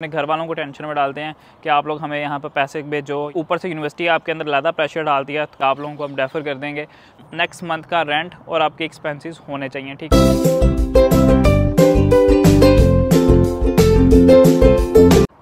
अपने घर वालों को टेंशन में डालते हैं कि आप लोग हमें यहाँ पर पैसे भेजो ऊपर से यूनिवर्सिटी आपके अंदर ज़्यादा प्रेशर डालती है तो आप लोगों को हम डेफर कर देंगे नेक्स्ट मंथ का रेंट और आपके एक्सपेंसिस होने चाहिए ठीक है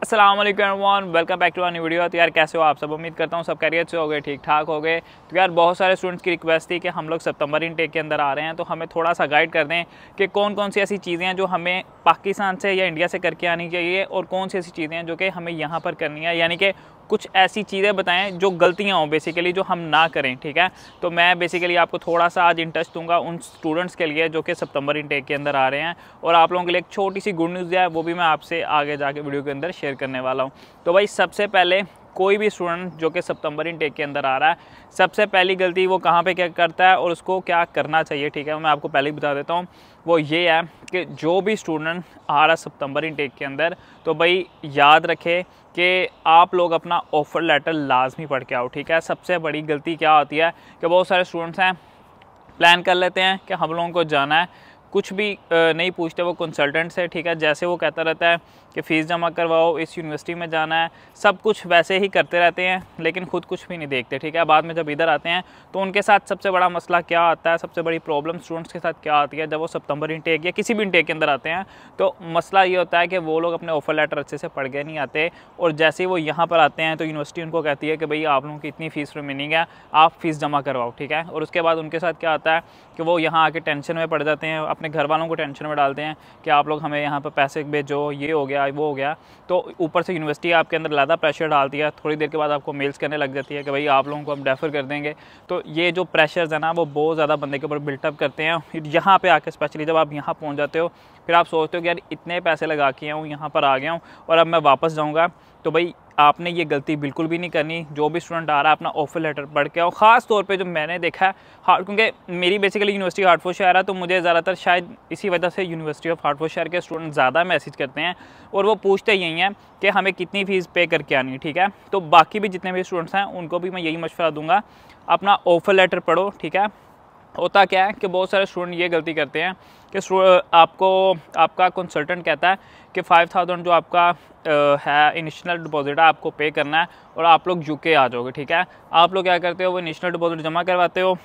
असलम वन वेलकम बैक टू आनी वीडियो तो यार कैसे हो आप सब उम्मीद करता हूँ सब कैरियर से हो गए ठीक ठाक हो गए तो यार बहुत सारे स्टूडेंट्स की रिक्वेस्ट थी कि हम लोग सितंबर इनटेक के अंदर आ रहे हैं तो हमें थोड़ा सा गाइड कर दें कि कौन कौन सी ऐसी चीज़ें हैं जो हमें पाकिस्तान से या इंडिया से करके आनी चाहिए और कौन सी ऐसी चीज़ें हैं जो कि हमें यहाँ पर करनी है यानी कि कुछ ऐसी चीज़ें बताएं जो गलतियां हों बेसिकली जो हम ना करें ठीक है तो मैं बेसिकली आपको थोड़ा सा आज इंटरेस्ट दूंगा उन स्टूडेंट्स के लिए जो कि सितंबर इंटेक के अंदर आ रहे हैं और आप लोगों के लिए एक छोटी सी गुड न्यूज़ है वो भी मैं आपसे आगे जाके वीडियो के अंदर शेयर करने वाला हूँ तो भाई सबसे पहले कोई भी स्टूडेंट जो कि सितंबर इनटेक के अंदर आ रहा है सबसे पहली गलती वो कहाँ पे क्या करता है और उसको क्या करना चाहिए ठीक है मैं आपको पहले ही बता देता हूँ वो ये है कि जो भी स्टूडेंट आ रहा है सितंबर इनटेक के अंदर तो भाई याद रखे कि आप लोग अपना ऑफ़र लेटर लाजमी पढ़ के आओ ठीक है सबसे बड़ी गलती क्या होती है कि बहुत सारे स्टूडेंट्स हैं प्लान कर लेते हैं कि हम लोगों को जाना है कुछ भी नहीं पूछते वो कंसल्टेंट से ठीक है जैसे वो कहता रहता है कि फ़ीस जमा करवाओ इस यूनिवर्सिटी में जाना है सब कुछ वैसे ही करते रहते हैं लेकिन ख़ुद कुछ भी नहीं देखते ठीक है बाद में जब इधर आते हैं तो उनके साथ सबसे बड़ा मसला क्या आता है सबसे बड़ी प्रॉब्लम स्टूडेंट्स के साथ क्या आती है जब वो सप्तम्बर इंटेक या किसी भी इंटेक के अंदर आते हैं तो मसला ये होता है कि वो लोग अपने ऑफ़र लेटर अच्छे से पढ़ के नहीं आते और जैसे ही वो यहाँ पर आते हैं तो यूनिवर्सिटी उनको कहती है कि भाई आप लोगों की इतनी फ़ीस रिमेनिंग है आप फ़ीस जमा करवाओ ठीक है और उसके बाद उनके साथ क्या आता है कि वो यहाँ आके टेंशन में पड़ जाते हैं अपने घर वालों को टेंशन में डालते हैं कि आप लोग हमें यहाँ पर पैसे भेजो ये हो गया वो हो गया तो ऊपर से यूनिवर्सिटी आपके अंदर ज़्यादा प्रेशर डालती है थोड़ी देर के बाद आपको मेल्स करने लग जाती है कि भाई आप लोगों को हम डेफ़र कर देंगे तो ये जो प्रेशर्स है ना वो बहुत ज़्यादा बंदे के ऊपर बिल्टअप करते हैं यहाँ पर आकर स्पेशली जब आप यहाँ पहुँच जाते हो फिर आप सोचते हो कि यार इतने पैसे लगा के आऊँ यहाँ पर आ गया हूँ और अब मैं वापस जाऊँगा तो भाई आपने ये गलती बिल्कुल भी नहीं करनी जो भी स्टूडेंट आ रहा है अपना ऑफर लेटर पढ़ के और ख़ास तौर पे जो मैंने देखा है क्योंकि मेरी बेसिकली यूनिवर्सिटी हार्टफोर शहर है तो मुझे ज़्यादातर शायद इसी वजह से यूनिवर्सिटी ऑफ हार्टफोर शहर के स्टूडेंट ज़्यादा मैसेज करते हैं और वो पूछते यही हैं कि हमें कितनी फ़ीस पे करके आनी है ठीक है तो बाकी भी जितने भी स्टूडेंट्स हैं उनको भी मैं यही मशवरा दूंगा अपना ऑफर लेटर पढ़ो ठीक है होता क्या है कि बहुत सारे स्टूडेंट ये गलती करते हैं कि आपको आपका कंसल्टेंट कहता है कि 5000 जो आपका है इनिशियल डिपॉजिट है आपको पे करना है और आप लोग यूके आ जाओगे ठीक है आप लोग क्या करते हो वो इनिशियल डिपॉजिट जमा करवाते हो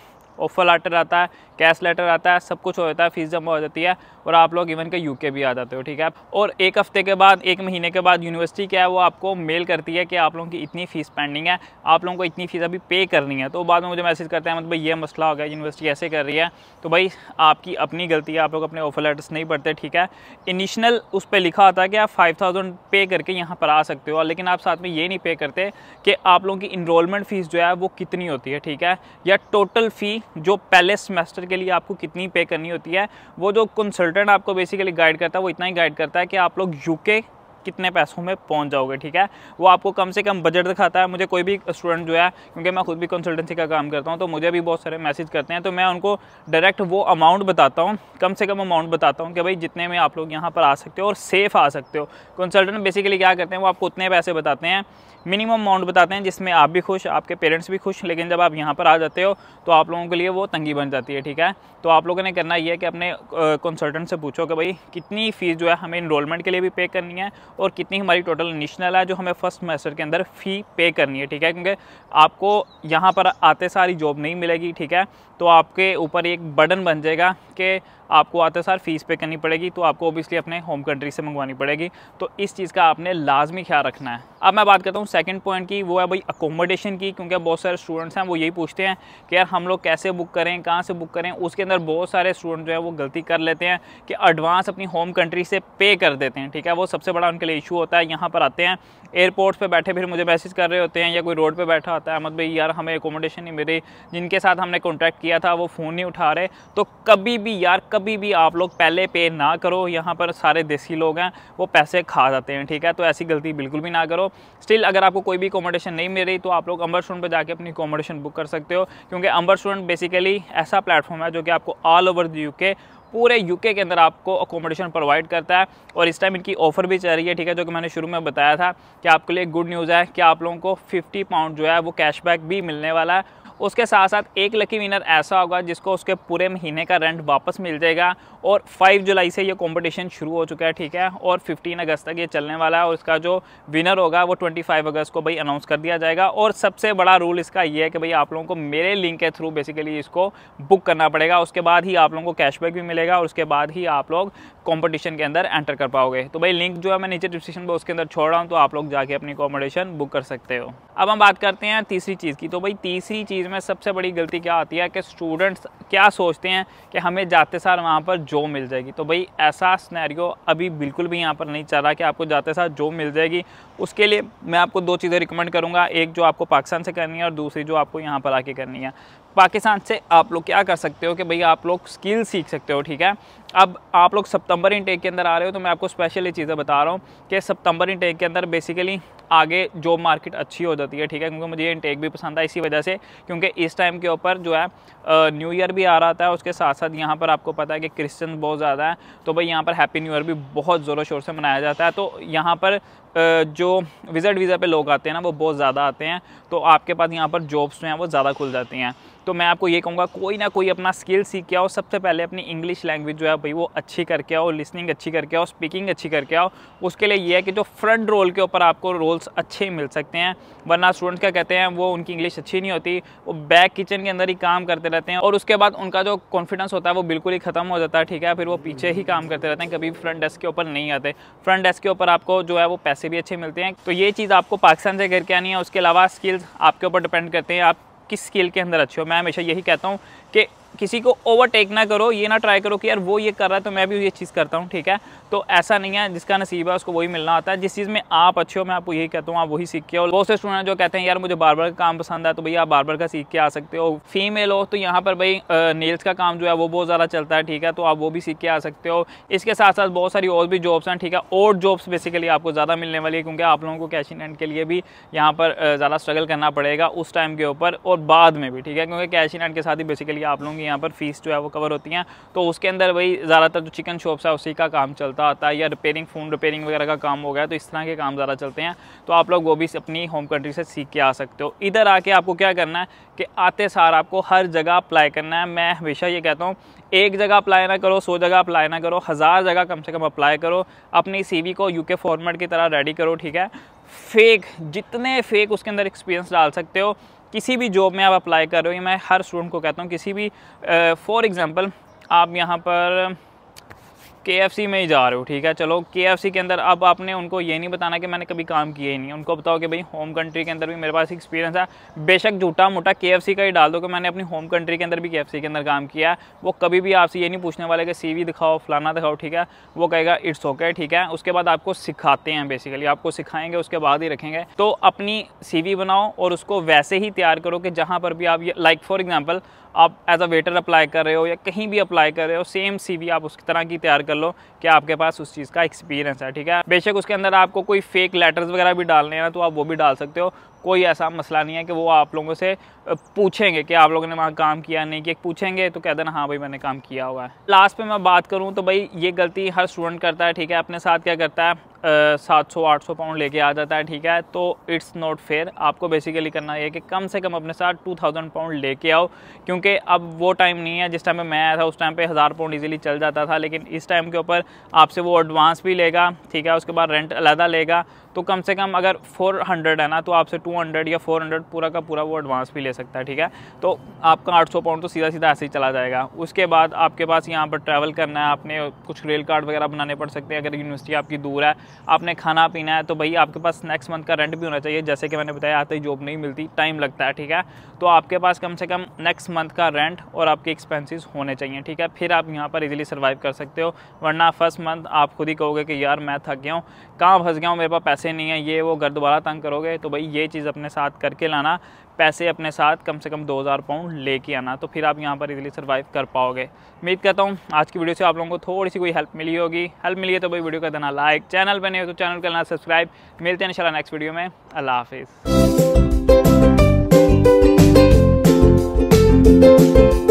ऑफर लेटर आता है कैश लेटर आता है सब कुछ हो जाता है फीस जमा हो जाती है और आप लोग इवन के यूके भी आ जाते हो ठीक है और एक हफ्ते के बाद एक महीने के बाद यूनिवर्सिटी क्या है वो आपको मेल करती है कि आप लोगों की इतनी फ़ीस पेंडिंग है आप लोगों को इतनी फ़ीस अभी पे करनी है तो बाद में मुझे मैसेज करते हैं मतलब भाई ये मसला हो गया यूनिवर्सिटी ऐसे कर रही है तो भाई आपकी अपनी गलती है आप लोग अपने ऑफर लेटर्स नहीं पढ़ते ठीक है इनिशनल उस पर लिखा होता है कि आप फाइव थाउजेंड पे करके यहाँ पर आ सकते हो लेकिन आप साथ में ये नहीं पे करते कि आप लोगों की इनरोलमेंट फ़ीस जो है वो कितनी होती है ठीक है या टोटल फ़ी जो पहले सेमेस्टर के लिए आपको कितनी पे करनी होती है वो जो कंसल्ट कंसल्टेंट आपको बेसिकली गाइड करता है वो इतना ही गाइड करता है कि आप लोग यूके कितने पैसों में पहुंच जाओगे ठीक है वो आपको कम से कम बजट दिखाता है मुझे कोई भी स्टूडेंट जो है क्योंकि मैं खुद भी कंसल्टेंसी का काम करता हूँ तो मुझे भी बहुत सारे मैसेज करते हैं तो मैं उनको डायरेक्ट वो अमाउंट बताता हूँ कम से कम अमाउंट बताता हूँ कि भाई जितने में आप लोग यहाँ पर आ सकते हो और सेफ़ आ सकते हो कंसल्टेंट बेसिकली क्या करते हैं वो आपको उतने पैसे बताते हैं मिनिमम अमाउंट बताते हैं जिसमें आप भी खुश आपके पेरेंट्स भी खुश लेकिन जब आप यहाँ पर आ जाते हो तो आप लोगों के लिए वो तंगी बन जाती है ठीक है तो आप लोगों ने करना ये है कि अपने कंसल्टेंट से पूछो कि भाई कितनी फ़ीस जो है हमें इनरोलमेंट के लिए भी पे करनी है और कितनी हमारी टोटल निशनल है जो हमें फर्स्ट सेमेस्टर के अंदर फ़ी पे करनी है ठीक है क्योंकि आपको यहाँ पर आते सारी जॉब नहीं मिलेगी ठीक है तो आपके ऊपर एक बर्डन बन जाएगा कि आपको आते सार फीस पे करनी पड़ेगी तो आपको ओबियसली अपने होम कंट्री से मंगवानी पड़ेगी तो इस चीज़ का आपने लाजमी ख्याल रखना है अब मैं बात करता हूँ सेकंड पॉइंट की वो है भाई अकोमोडेशन की क्योंकि बहुत सारे स्टूडेंट्स हैं वो यही पूछते हैं कि यार हम लोग कैसे बुक करें कहाँ से बुक करें उसके अंदर बहुत सारे स्टूडेंट जो है वो गलती कर लेते हैं कि एडवांस अपनी होम कंट्री से पे कर देते हैं ठीक है वो सबसे बड़ा के लिए इशू होता है यहाँ पर आते हैं एयरपोर्ट्स पे बैठे फिर मुझे मैसेज कर रहे होते हैं या कोई रोड पे बैठा होता है अहमद भाई यार हमें एकोमोडेशन नहीं मिली जिनके साथ हमने कॉन्टैक्ट किया था वो फ़ोन नहीं उठा रहे तो कभी भी यार कभी भी आप लोग पहले पे ना करो यहाँ पर सारे देसी लोग हैं वो पैसे खा जाते हैं ठीक है तो ऐसी गलती बिल्कुल भी ना करो स्टिल अगर आपको कोई भी अकोमोडेशन नहीं मिल रही तो आप लोग अम्बर स्टूडेंट पर जाकर अपनी अकोमोडेशन बुक कर सकते हो क्योंकि अम्बर स्टूडेंट बेसिकली ऐसा प्लेटफॉर्म है जो कि आपको ऑल ओवर द यू पूरे यूके के अंदर आपको अकोमोडेशन प्रोवाइड करता है और इस टाइम इनकी ऑफर भी चल रही है ठीक है जो कि मैंने शुरू में बताया था कि आपके लिए गुड न्यूज़ है कि आप लोगों को फिफ्टी पाउंड जो है वो कैशबैक भी मिलने वाला है उसके साथ साथ एक लकी विनर ऐसा होगा जिसको उसके पूरे महीने का रेंट वापस मिल जाएगा और 5 जुलाई से ये कंपटीशन शुरू हो चुका है ठीक है और 15 अगस्त तक ये चलने वाला है और इसका जो विनर होगा वो 25 अगस्त को भाई अनाउंस कर दिया जाएगा और सबसे बड़ा रूल इसका ये है कि भाई आप लोगों को मेरे लिंक के थ्रू बेसिकली इसको बुक करना पड़ेगा उसके बाद ही आप लोगों को कैशबैक भी मिलेगा और उसके बाद ही आप लोग कॉम्पिटिशन के अंदर एंटर कर पाओगे तो भाई लिंक जो है मैं नीचे डिस्क्रिप्शन पर उसके अंदर छोड़ रहा हूँ तो आप लोग जाके अपनी अकोमोडेशन बुक कर सकते हो अब हम बात करते हैं तीसरी चीज़ की तो भाई तीसरी चीज़ में सबसे बड़ी गलती क्या होती है कि स्टूडेंट्स क्या सोचते हैं कि हमें जाते सार वहाँ पर जॉब मिल जाएगी तो भाई ऐसा स्नैरियो अभी बिल्कुल भी यहाँ पर नहीं चल रहा कि आपको जाते सार जॉब मिल जाएगी उसके लिए मैं आपको दो चीज़ें रिकमेंड करूँगा एक जो आपको पाकिस्तान से करनी है और दूसरी जो आपको यहाँ पर आके करनी है पाकिस्तान से आप लोग क्या कर सकते हो कि भाई आप लोग स्किल सीख सकते हो ठीक है अब आप लोग सितंबर इनटेक के अंदर आ रहे हो तो मैं आपको ये चीज़ें बता रहा हूँ कि सितंबर इनटेक के अंदर बेसिकली आगे जॉब मार्केट अच्छी हो जाती है ठीक है क्योंकि मुझे ये इनटेक भी पसंद है इसी वजह से क्योंकि इस टाइम के ऊपर जो है न्यू ईयर भी आ रहा था उसके साथ साथ यहाँ पर आपको पता है कि क्रिश्चन बहुत ज़्यादा है तो भाई यहाँ पर हैप्पी न्यू ईयर भी बहुत ज़ोरों शोर से मनाया जाता है तो यहाँ पर जो विज़िट वीज़ा पे लोग आते हैं ना वो बहुत ज़्यादा आते हैं तो आपके पास यहाँ पर जॉब्स जो हैं वो ज़्यादा खुल जाती हैं तो मैं आपको ये कहूँगा कोई ना कोई अपना स्किल सीख के आओ सबसे पहले अपनी इंग्लिश लैंग्वेज जो है भाई वो अच्छी करके आओ लिसनिंग अच्छी करके आओ स्पीकिंग अच्छी करके आओ उसके लिए ये है कि जो फ्रंट रोल के ऊपर आपको रोल्स अच्छे मिल सकते हैं वरना स्टूडेंट क्या कहते हैं वो उनकी इंग्लिश अच्छी नहीं होती वो बैक किचन के अंदर ही काम करते रहते हैं और उसके बाद उनका जो कॉन्फिडेंस होता है वो बिल्कुल ही ख़त्म हो जाता है ठीक है फिर वो पीछे ही काम करते रहते हैं कभी फ्रंट डेस्क के ऊपर नहीं आते फ्रंट डेस्क के ऊपर आपको जो है वो पैसे से भी अच्छे मिलते हैं तो ये चीज़ आपको पाकिस्तान से घर के आनी है उसके अलावा स्किल्स आपके ऊपर डिपेंड करते हैं आप किस स्किल के अंदर अच्छे हो मैं हमेशा यही कहता हूँ कि किसी को ओवरटेक ना करो ये ना ट्राई करो कि यार वो ये कर रहा है तो मैं भी ये चीज़ करता हूँ ठीक है तो ऐसा नहीं है जिसका नसीब है उसको वही मिलना आता है जिस चीज़ में आप अच्छे हो मैं आपको यही कहता हूँ आप वही सीख के हो बहुत से स्टूडेंट जो कहते हैं यार मुझे बार बार का काम पसंद है तो भैया आप बार बार का सीख के आ सकते हो फीमेल हो तो यहाँ पर भाई नेल्स का काम जो है वो बहुत ज़्यादा चलता है ठीक है तो आप वो भी सीख के आ सकते हो इसके साथ साथ बहुत सारी और भी जॉब्स हैं ठीक है और जॉब्स बेसिकली आपको ज़्यादा मिलने वाली है क्योंकि आप लोगों को कैश इन एंड के लिए भी यहाँ पर ज़्यादा स्ट्रगल करना पड़ेगा उस टाइम के ऊपर और बाद में भी ठीक है क्योंकि कैश इन एंड के साथ ही बेसिकली आप लोगों क्योंकि यहाँ पर फ़ीस जो है वो कवर होती हैं तो उसके अंदर वही ज़्यादातर जो चिकन शॉप्स है उसी का काम चलता आता है या रिपेयरिंग फ़ोन रिपेयरिंग वगैरह का काम हो गया तो इस तरह के काम ज़्यादा चलते हैं तो आप लोग वो भी अपनी होम कंट्री से सीख के आ सकते हो इधर आके आपको क्या करना है कि आते सार आपको हर जगह अप्लाई करना है मैं हमेशा ये कहता हूँ एक जगह अप्लाई ना करो सौ जगह अप्लाई ना करो हज़ार जगह कम से कम अप्लाई करो अपनी सी को यूके फॉर्मेट की तरह रेडी करो ठीक है फेक जितने फेक उसके अंदर एक्सपीरियंस डाल सकते हो किसी भी जॉब में आप अप्लाई कर रहे हो ये मैं हर स्टूडेंट को कहता हूँ किसी भी फॉर एग्ज़ाम्पल आप यहाँ पर के में ही जा रहे हो ठीक है चलो के के अंदर अब आपने उनको ये नहीं बताना कि मैंने कभी काम किया ही नहीं उनको बताओ कि भाई होम कंट्री के अंदर भी मेरे पास एक्सपीरियंस है बेशक झूठा मोटा के का ही डाल दो कि मैंने अपनी होम कंट्री के अंदर भी के के अंदर काम किया है वो कभी भी आपसे ये नहीं पूछने वाले कि सी दिखाओ फलाना दिखाओ ठीक है वो कहेगा इट्स ओके ठीक है उसके बाद आपको सिखाते हैं बेसिकली आपको सिखाएंगे उसके बाद ही रखेंगे तो अपनी सी बनाओ और उसको वैसे ही तैयार करो कि जहाँ पर भी आप लाइक फॉर एग्जाम्पल आप एज अ वेटर अप्लाई कर रहे हो या कहीं भी अप्लाई कर रहे हो सेम सीवी आप उस तरह की तैयार कर लो कि आपके पास उस चीज़ का एक्सपीरियंस है ठीक है बेशक उसके अंदर आपको कोई फेक लेटर्स वगैरह भी डालने हैं ना तो आप वो भी डाल सकते हो कोई ऐसा मसला नहीं है कि वो आप लोगों से पूछेंगे कि आप लोगों ने वहाँ काम किया नहीं किया पूछेंगे तो कह देना हाँ भाई मैंने काम किया हुआ है लास्ट पे मैं बात करूँ तो भाई ये गलती हर स्टूडेंट करता है ठीक है अपने साथ क्या करता है सात सौ आठ सौ पाउंड लेके आ जाता है ठीक है तो इट्स नॉट फेयर आपको बेसिकली करना है कि कम से कम अपने साथ टू थाउजेंड पाउंड लेके आओ क्योंकि अब वो टाइम नहीं है जिस टाइम पे मैं आया था उस टाइम पे हज़ार पाउंड इजीली चल जाता था लेकिन इस टाइम के ऊपर आपसे वो एडवांस भी लेगा ठीक है उसके बाद रेंट अलहदा लेगा तो कम से कम अगर 400 है ना तो आपसे 200 या 400 पूरा का पूरा वो एडवांस भी ले सकता है ठीक है तो आपका 800 पाउंड तो सीधा सीधा ऐसे ही चला जाएगा उसके बाद आपके पास यहाँ पर ट्रैवल करना है आपने कुछ रेल कार्ड वगैरह बनाने पड़ सकते हैं अगर यूनिवर्सिटी आपकी दूर है आपने खाना पीना है तो भाई आपके पास नेक्स्ट मंथ का रेंट भी होना चाहिए जैसे कि मैंने बताया आते ही जॉब नहीं मिलती टाइम लगता है ठीक है तो आपके पास कम से कम नेक्स्ट मंथ का रेंट और आपके एक्सपेंसिस होने चाहिए ठीक है फिर आप यहाँ पर इजिली सर्वाइव कर सकते हो वरना फर्स्ट मंथ आप खुद ही कहोगे कि यार मैं थक गया हूँ कहाँ फंस गया हूँ मेरे पास पैसे नहीं है ये वो घर दोबारा तंग करोगे तो भाई ये चीज़ अपने साथ करके लाना पैसे अपने साथ कम से कम 2000 पाउंड लेके आना तो फिर आप यहाँ पर इजीली सर्वाइव कर पाओगे उम्मीद करता हूँ आज की वीडियो से आप लोगों को थोड़ी सी कोई हेल्प मिली होगी हेल्प मिली है तो भाई वीडियो कर देना लाइक चैनल पर नहीं हो तो चैनल करना सब्सक्राइब मिलते हैं इंशाल्लाह नेक्स्ट वीडियो में अल्लाह हाफिज़